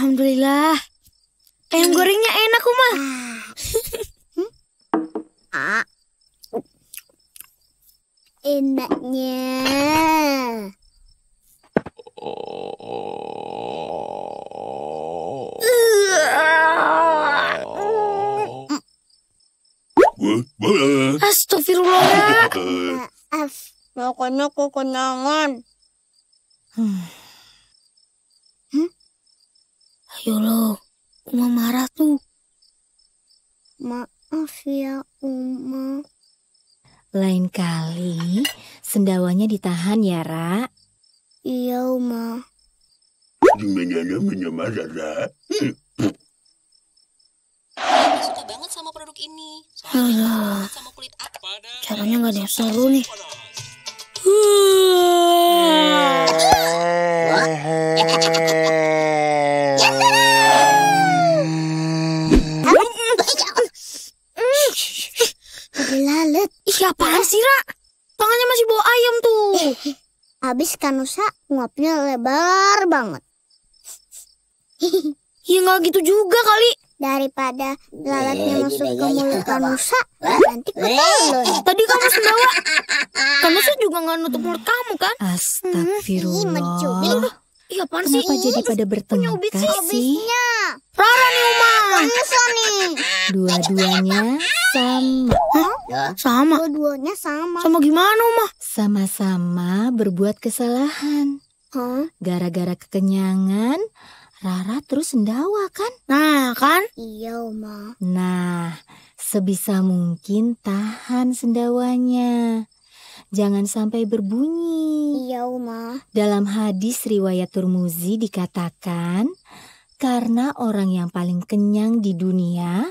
Alhamdulillah. Ayam hmm. gorengnya enak, Uma. Ah. Ah. Enaknya. Astagfirullah. Maaf, ah, makanya maaf, Hmm. Allah, Uma marah tuh. Maaf ya, Uma. Lain kali, sendawanya ditahan ya, Ra. Iya, Uma. Aku suka banget sama produk ini. Alah, caranya nggak ada yang seru nih. Huuuuh. Kasira, tangannya masih bawa ayam tuh. Abis Kanusa nguapnya lebar banget. ya nggak gitu juga kali. Daripada lalatnya iya, masuk iya, ke mulut iya. Kanusa, nanti ketelon. Tadi kamu sembawa. Kanusa juga nggak nutup mulut kamu kan? Astagfirullah. Iya, apaan sih? Kenapa jadi pada bertengkar sih? Rara nih, Uma. Kanusa nih. Dua-duanya sama. Hah? Ya. Sama. Dua-duanya sama. Sama gimana, Ma? Sama-sama berbuat kesalahan. Hah? Gara-gara kekenyangan, Rara terus sendawa kan? Nah, kan? Iya, Ma. Nah, sebisa mungkin tahan sendawanya. Jangan sampai berbunyi. Iya, Ma. Dalam hadis riwayat Turmuzi dikatakan, karena orang yang paling kenyang di dunia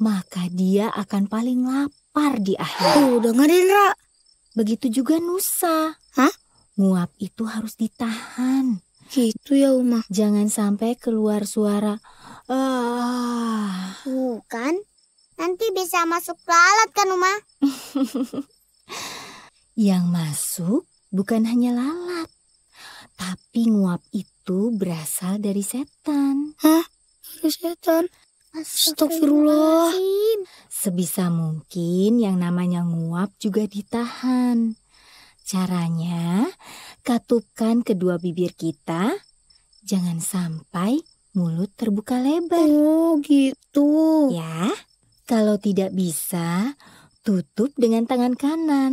maka dia akan paling lapar di akhir. Tuh, dengerin, Ra. Begitu juga Nusa. Hah? Nguap itu harus ditahan. Gitu ya, Uma. Jangan sampai keluar suara. Ah. Bukan. Nanti bisa masuk lalat kan, Uma? Yang masuk bukan hanya lalat. Tapi nguap itu berasal dari setan. Hah? Dari setan? Astagfirullah. Sebisa mungkin yang namanya nguap juga ditahan. Caranya, katupkan kedua bibir kita, jangan sampai mulut terbuka lebar. Oh, gitu. Ya. Kalau tidak bisa, tutup dengan tangan kanan.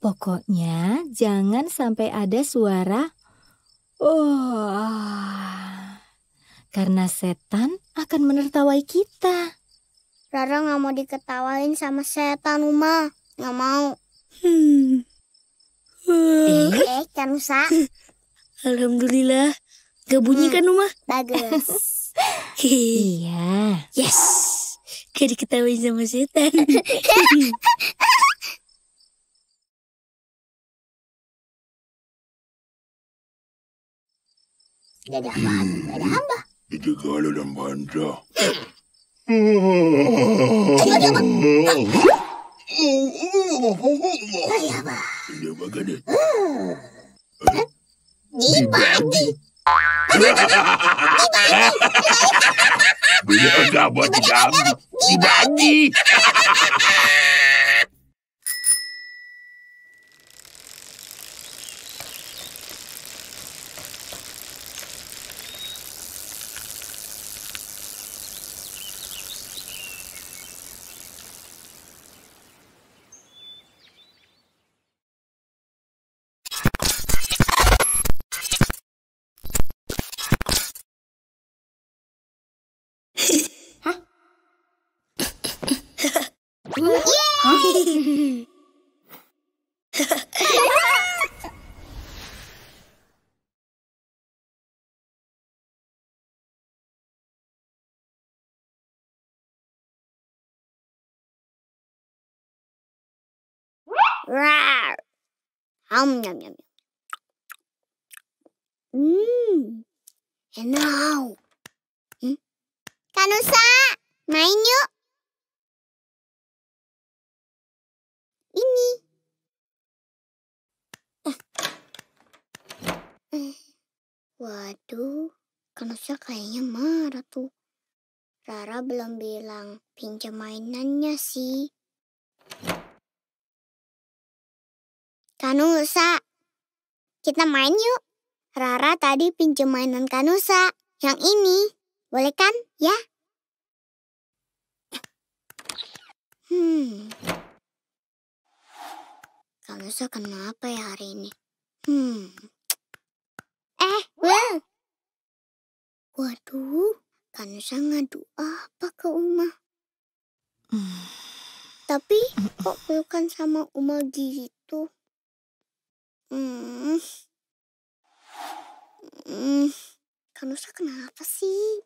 Pokoknya jangan sampai ada suara oh. Ah karena setan akan menertawai kita. Rara nggak mau diketawain sama setan, Uma. Nggak mau. Hmm. Eh, kan Nusa. Alhamdulillah. Gak bunyi hmm. kan, Uma? Bagus. iya. Yes. Gak diketawain sama setan. Gak ada apa hamba. Gak ada itu kalau dan bantah. Dia makan dia. Dibati. Bila kamu dibati. Dibati. イエー a Um, yum, yum, yum. Mmm. And now. Hmm? Kanu-san, my n e ini. Eh. Eh. Waduh, Kanosha kayaknya marah tuh. Rara belum bilang pinjam mainannya sih. Kanusa, kita main yuk. Rara tadi pinjam mainan Kanusa. Yang ini, boleh kan ya? Hmm. Kak kenapa ya hari ini? Hmm. Eh, Will! Waduh, Kak ngadu apa ke Uma? Hmm. Tapi kok pelukan sama Uma gitu? Hmm. Hmm. Kanusa kenapa sih?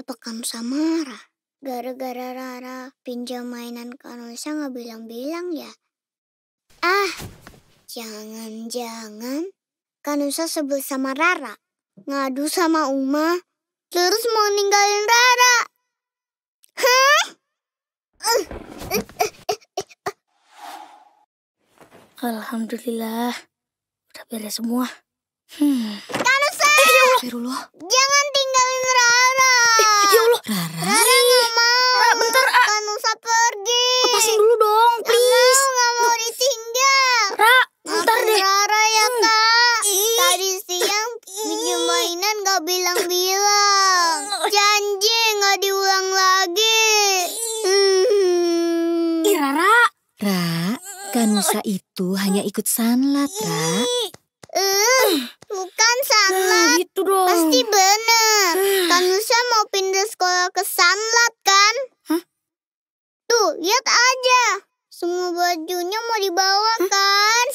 Apa Kanusa marah? Gara-gara Rara pinjam mainan Kanusa nggak bilang-bilang ya? Ah, jangan-jangan Kanusa sebel sama Rara. Ngadu sama Uma, terus mau ninggalin Rara. Hah? Alhamdulillah, udah beres semua. Hmm. Kanusa! Eh, ya Allah. Jangan tinggalin Rara. Eh, ya Allah. Rara. Rara nggak mau. Rara, bentar, ah. Kanusa pergi. Lepasin dulu ikut sanlat, Ra. Uh, bukan sanlat. Nah, itu dong. Pasti bener. Ah. Kanusha mau pindah sekolah ke sanlat, kan? Hah? Tuh, lihat aja. Semua bajunya mau dibawa, Hah? kan?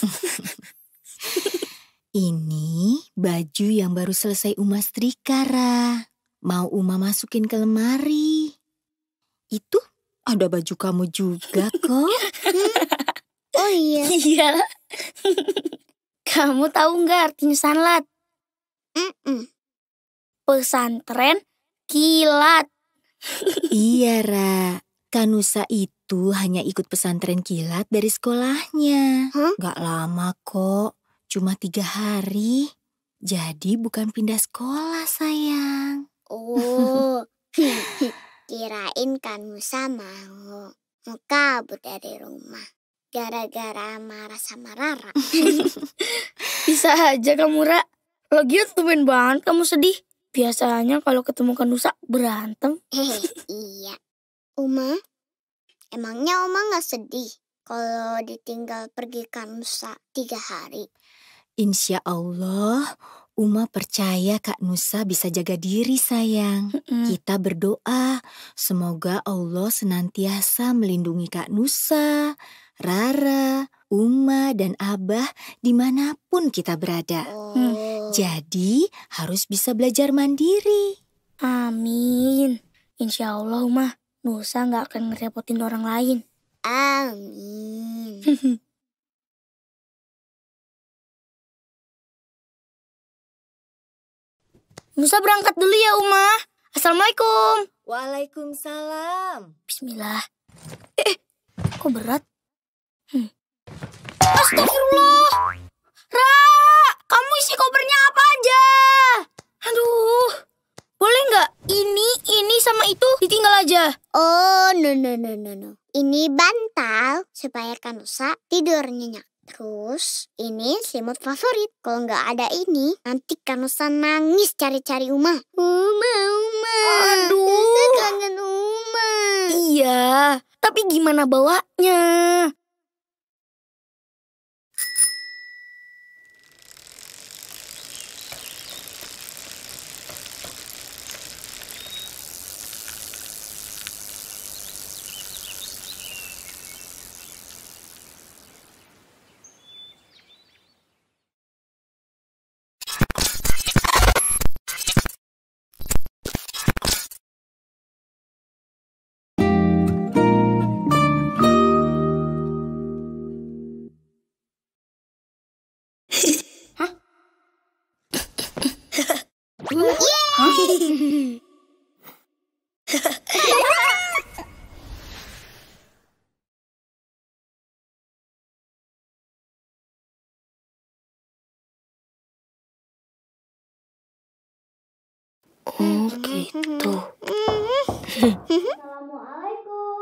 Ini baju yang baru selesai Uma setrika, Ra. Mau Uma masukin ke lemari. Itu ada baju kamu juga kok. Hmm? oh iya. Iya. Kamu tahu nggak artinya sanlat? Mm-mm. Pesantren kilat. iya, Ra. Kanusa itu hanya ikut pesantren kilat dari sekolahnya. Huh? Gak lama kok, cuma tiga hari. Jadi bukan pindah sekolah, sayang. Oh, kirain Kanusa mau, mau kabur dari rumah gara-gara marah sama Rara. Bisa aja kamu, Ra. Lagian tumben banget kamu sedih. Biasanya kalau ketemu Nusa berantem. Eh, iya. Uma, emangnya Uma nggak sedih kalau ditinggal pergi Kanusa tiga hari? Insya Allah, Uma percaya Kak Nusa bisa jaga diri sayang. Mm hmm Kita berdoa, semoga Allah senantiasa melindungi Kak Nusa, Rara, Uma, dan Abah dimanapun kita berada. Hmm. Oh. Jadi harus bisa belajar mandiri. Amin. Insya Allah Uma, Nusa nggak akan ngerepotin orang lain. Amin. Nusa berangkat dulu ya Uma. Assalamualaikum. Waalaikumsalam. Bismillah. Eh, eh kok berat? Astagfirullah. Ra, kamu isi kopernya apa aja? Aduh. Boleh nggak ini, ini sama itu ditinggal aja? Oh, no, no, no, no, no. Ini bantal supaya Kanusa tidur nyenyak. Terus, ini selimut favorit. Kalau nggak ada ini, nanti Kanusa nangis cari-cari Uma. Uma, Uma. Aduh. Kanusa kangen Uma. Iya, tapi gimana bawanya? Hmm, gitu. Assalamualaikum.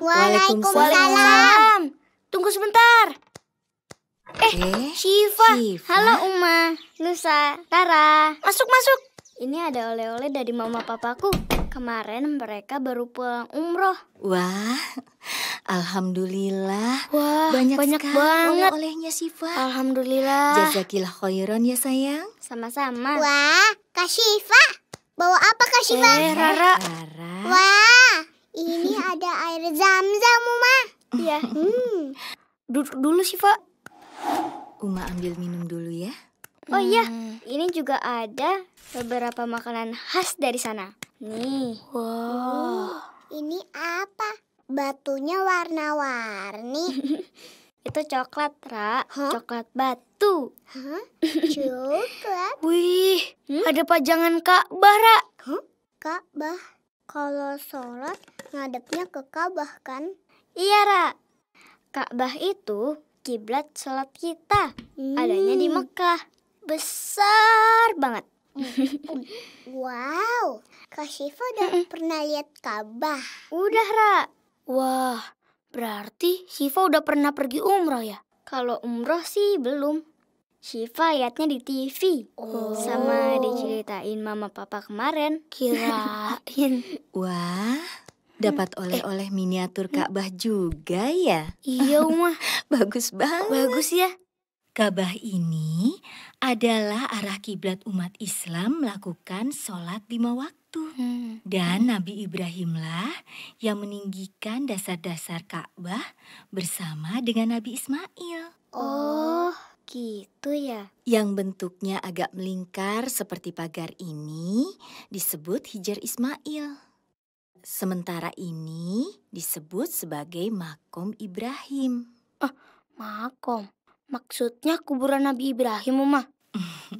Waalaikumsalam. Tunggu sebentar. Eh, eh Shiva. Shiva. Halo Uma, Nusa, Tara. Masuk, masuk. Ini ada oleh-oleh dari mama papaku. Kemarin mereka baru pulang umroh. Wah, alhamdulillah. Wah, banyak, banyak sekali banget oleh-olehnya Siva. Alhamdulillah. Jazakillah khairan ya sayang. Sama-sama. Wah, Kak Siva. Bawa apa Kak Siva? Eh, Rara. Rara. Wah, ini ada air zam-zam, Uma. Iya. Hmm. Duduk dulu, Siva. Uma ambil minum dulu ya. Oh iya, hmm. ini juga ada beberapa makanan khas dari sana. Nih. Wow. Ini apa? Batunya warna-warni. Itu coklat, Ra. Huh? Coklat batu. Hah? Coklat? Wih, hmm? ada pajangan Ka'bah, Ra. Huh? Ka'bah? Kalau sholat, ngadepnya ke Ka'bah, kan? Iya, Ra. Ka'bah itu kiblat sholat kita. Hmm. Adanya di hmm. Mekah. Besar banget. wow, Kak Syifa udah pernah lihat Ka'bah. Udah, Ra. Wah, berarti Syifa udah pernah pergi umroh ya? Kalau umroh sih belum. Syifa liatnya di TV. Oh. Sama diceritain mama papa kemarin. Kirain. Wah, dapat mm. oleh-oleh eh. miniatur Ka'bah juga ya? Iya, Uma. Bagus banget. Bagus ya. Kabah ini adalah arah kiblat umat Islam melakukan sholat lima waktu. Hmm. hmm. Dan hmm. Nabi Ibrahimlah yang meninggikan dasar-dasar Ka'bah bersama dengan Nabi Ismail. Oh, gitu ya. Yang bentuknya agak melingkar seperti pagar ini disebut Hijar Ismail. Sementara ini disebut sebagai makom Ibrahim. Oh, makom. Maksudnya kuburan Nabi Ibrahim, Mama?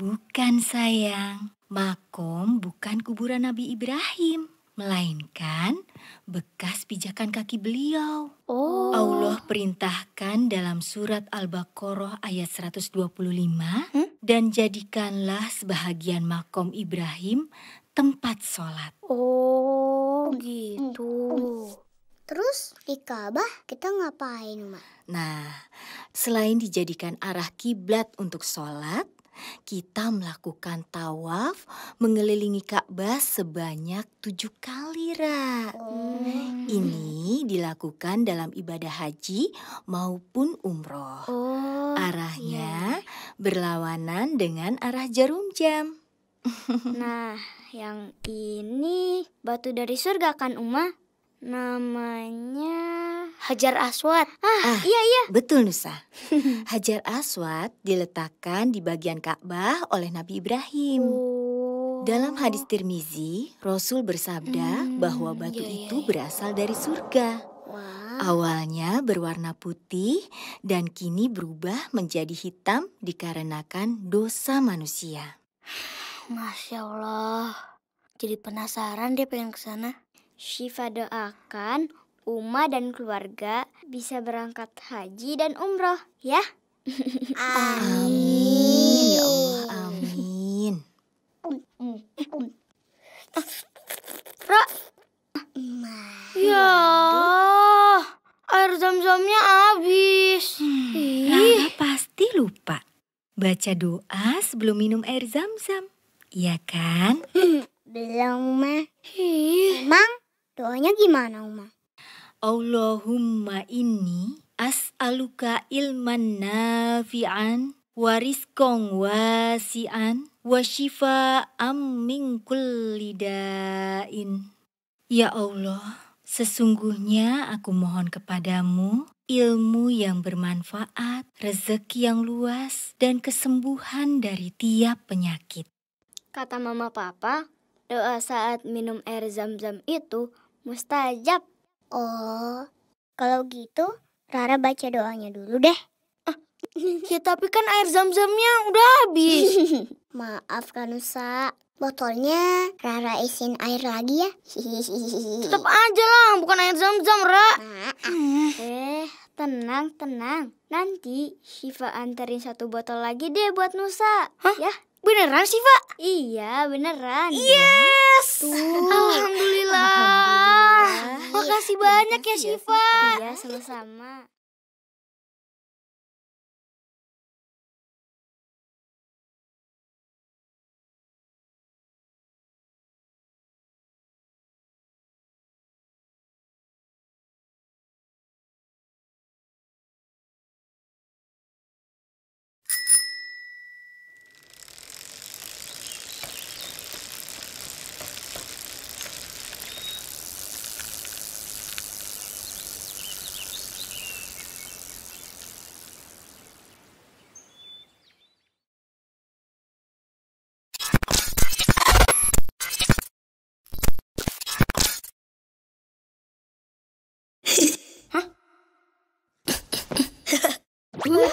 bukan, sayang. Makom bukan kuburan Nabi Ibrahim, melainkan bekas pijakan kaki beliau. Oh. Allah perintahkan dalam surat Al-Baqarah ayat 125, hmm? dan jadikanlah sebahagian makom Ibrahim tempat sholat. Oh, gitu. Terus di Ka'bah kita ngapain, Ma? Nah, selain dijadikan arah kiblat untuk sholat, kita melakukan tawaf mengelilingi Ka'bah sebanyak tujuh kali, Ra. Oh. Ini dilakukan dalam ibadah haji maupun umroh. Oh, Arahnya iya. berlawanan dengan arah jarum jam. nah, yang ini batu dari surga kan, Uma? Namanya Hajar Aswad. Ah, ah iya iya. Betul Nusa. Hajar Aswad diletakkan di bagian Ka'bah oleh Nabi Ibrahim. Oh. Dalam hadis Tirmizi, Rasul bersabda hmm, bahwa batu iya, iya itu iya. berasal dari surga. Awalnya berwarna putih dan kini berubah menjadi hitam dikarenakan dosa manusia. Masya Allah. Jadi penasaran dia pengen ke sana. Syifa doakan Uma dan keluarga bisa berangkat haji dan umroh ya. Amin. Ya Allah, amin. Ra. Ya. Air zam-zamnya habis. Hmm, pasti lupa. Baca doa sebelum minum air zam-zam. Iya kan? Belum, Ma. Emang? Doanya gimana, Uma? Allahumma inni as'aluka ilman nafi'an wariskong wasi'an wa syifa'am min kulli Ya Allah, sesungguhnya aku mohon kepadamu ilmu yang bermanfaat, rezeki yang luas, dan kesembuhan dari tiap penyakit. Kata mama papa, doa saat minum air zam-zam itu mustajab. Oh, kalau gitu Rara baca doanya dulu deh. Ah, ya tapi kan air zam-zamnya udah habis. Maaf kan, Nusa botolnya Rara isin air lagi ya. Tetap aja lah, bukan air zam-zam, Ra. Nah, eh. eh, tenang, tenang. Nanti Shiva anterin satu botol lagi deh buat Nusa. Hah? Ya, Beneran sih, Pak? Iya, beneran. Yes! Tuh. Alhamdulillah. Alhamdulillah. Makasih banyak ya, iya, Shiva. Iya, sama-sama.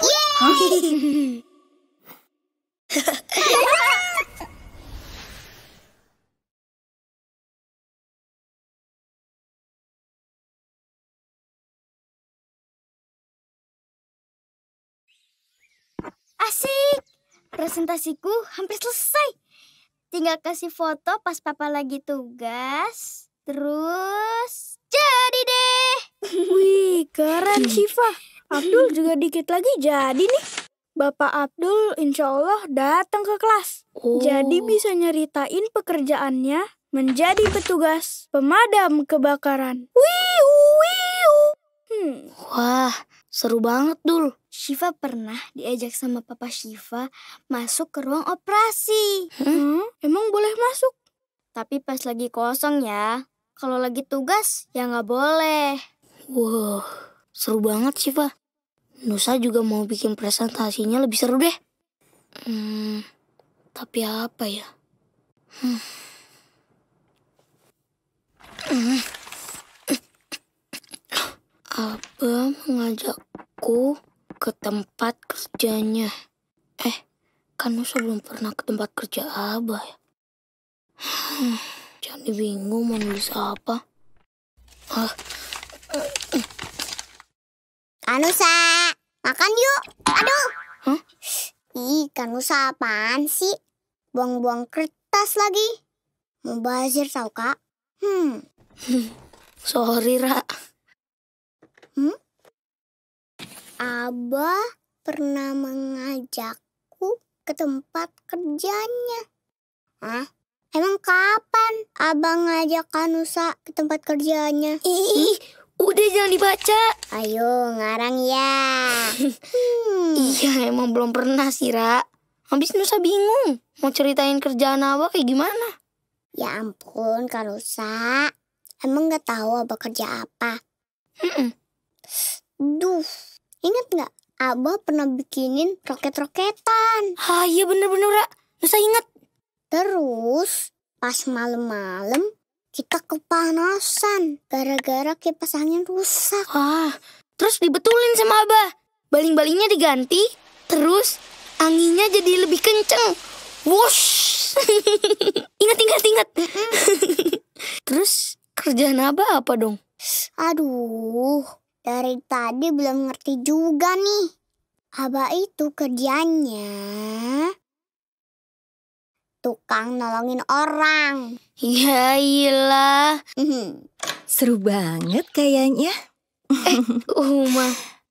Asik! Presentasiku hampir selesai. Tinggal kasih foto pas papa lagi tugas. Terus jadi deh. Wih, keren hmm. Syifa. Abdul juga dikit lagi jadi nih. Bapak Abdul insya Allah datang ke kelas. Oh. Jadi bisa nyeritain pekerjaannya menjadi petugas pemadam kebakaran. Wiu, wiu. Hmm. Wah, seru banget Dul. Shiva pernah diajak sama Papa Shiva masuk ke ruang operasi. Hmm? Emang boleh masuk? Tapi pas lagi kosong ya. Kalau lagi tugas ya nggak boleh. Wow, seru banget Shiva. Nusa juga mau bikin presentasinya lebih seru deh. Hmm, tapi apa ya? Hmm. Hmm. Abah mengajakku ke tempat kerjanya. Eh, kan Nusa belum pernah ke tempat kerja Abah ya? Hmm, jadi bingung mau nulis apa. Ah. Anusa. Ah, Makan yuk. Aduh. Hah? Ih, kamu apaan sih? Buang-buang kertas lagi. Mubazir tau, Kak. Hmm. Sorry, Ra. Hmm? Abah pernah mengajakku ke tempat kerjanya. Hah? Emang kapan Abah ngajak Kanusa ke tempat kerjanya? Ih, hmm? Udah jangan dibaca. Ayo ngarang ya. Hmm. Iya emang belum pernah sih Ra. Habis Nusa bingung mau ceritain kerjaan Abah kayak gimana. Ya ampun Kak Nusa. Emang gak tahu Abah kerja apa? Hmm. Duh, ingat gak? Abah pernah bikinin roket-roketan. Ah iya bener-bener Ra. Nusa ingat. Terus pas malam-malam kita kepanasan gara-gara kipas angin rusak. Ah, terus dibetulin sama Abah. Baling-balingnya diganti, terus anginnya jadi lebih kenceng. Wush! ingat, ingat, ingat. terus kerjaan Abah apa dong? Aduh, dari tadi belum ngerti juga nih. Abah itu kerjanya tukang nolongin orang. Ya iyalah. Mhm. Seru banget kayaknya. Eh, Uma.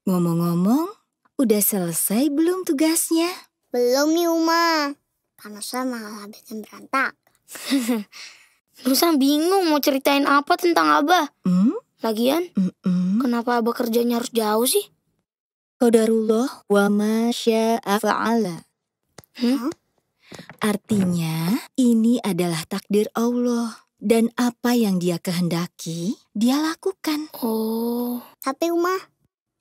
Ngomong-ngomong, udah selesai belum tugasnya? Belum nih, Uma. Karena saya malah habisnya berantak. Nusa bingung mau ceritain apa tentang Abah. Hmm? Lagian, mm -mm. kenapa Abah kerjanya harus jauh sih? Qadarullah wa masya afa'ala. Hmm? Huh? Artinya, ini adalah takdir Allah. Dan apa yang dia kehendaki, dia lakukan. Oh. Tapi Uma,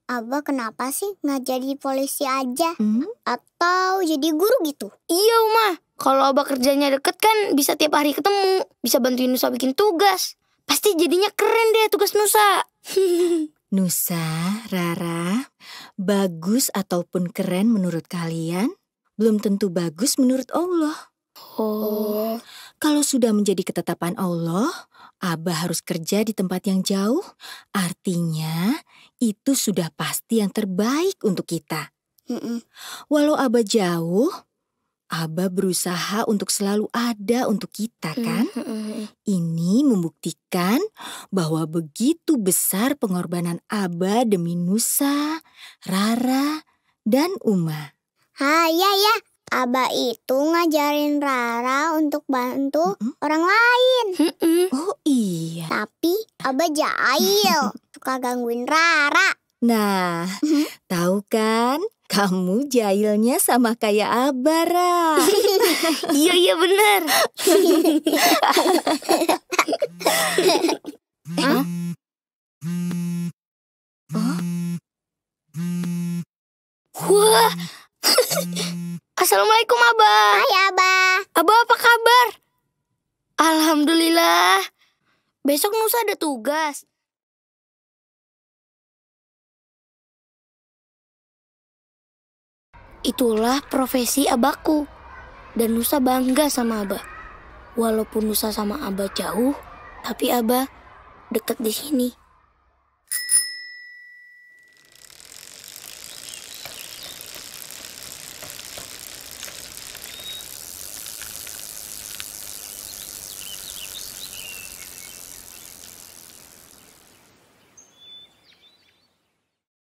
Abah kenapa sih nggak jadi polisi aja? Hmm? Atau jadi guru gitu? Iya Uma, kalau Abah kerjanya deket kan bisa tiap hari ketemu. Bisa bantuin Nusa bikin tugas. Pasti jadinya keren deh tugas Nusa. Nusa, Rara, bagus ataupun keren menurut kalian, belum tentu bagus menurut Allah. Oh. Kalau sudah menjadi ketetapan Allah, Abah harus kerja di tempat yang jauh. Artinya, itu sudah pasti yang terbaik untuk kita. Mm-mm. Walau Abah jauh, Abah berusaha untuk selalu ada untuk kita kan? Mm-mm. Ini membuktikan bahwa begitu besar pengorbanan Abah demi Nusa, Rara, dan Uma. Ah, iya ya. Aba itu ngajarin Rara untuk bantu hmm orang lain. Oh iya. Tapi Aba jahil, suka gangguin Rara. Nah, mm-hmm. tahu kan? Kamu jahilnya sama kayak Aba Abara. iya iya benar. Hah? Wah, Assalamualaikum Abah. Hai Abah. Abah apa kabar? Alhamdulillah. Besok Nusa ada tugas. Itulah profesi Abahku. Dan Nusa bangga sama Abah. Walaupun Nusa sama Abah jauh, tapi Abah dekat di sini.